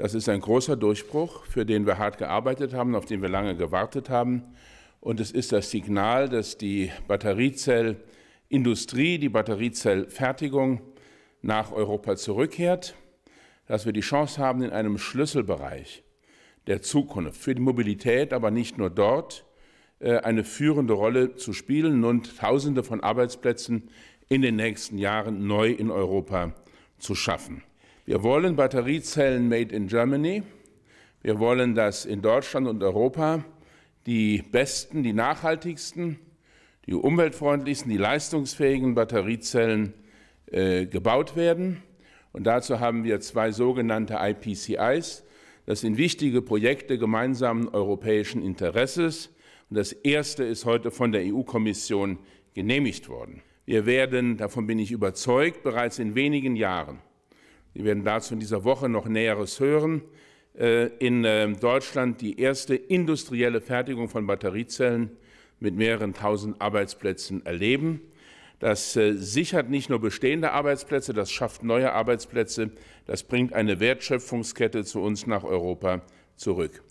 Das ist ein großer Durchbruch, für den wir hart gearbeitet haben, auf den wir lange gewartet haben. Und es ist das Signal, dass die Batteriezellindustrie, die Batteriezellfertigung nach Europa zurückkehrt, dass wir die Chance haben, in einem Schlüsselbereich der Zukunft für die Mobilität, aber nicht nur dort, äh, eine führende Rolle zu spielen und Tausende von Arbeitsplätzen in den nächsten Jahren neu in Europa zu schaffen. Wir wollen Batteriezellen made in Germany. Wir wollen, dass in Deutschland und Europa die besten, die nachhaltigsten, die umweltfreundlichsten, die leistungsfähigen Batteriezellen äh, gebaut werden. Und dazu haben wir zwei sogenannte IPCIs. Das sind wichtige Projekte gemeinsamen europäischen Interesses. Und das erste ist heute von der EU-Kommission genehmigt worden. Wir werden, davon bin ich überzeugt, bereits in wenigen Jahren Sie werden dazu in dieser Woche noch Näheres hören. Äh, in äh, Deutschland die erste industrielle Fertigung von Batteriezellen mit mehreren tausend Arbeitsplätzen erleben. Das äh, sichert nicht nur bestehende Arbeitsplätze, das schafft neue Arbeitsplätze, das bringt eine Wertschöpfungskette zu uns nach Europa zurück.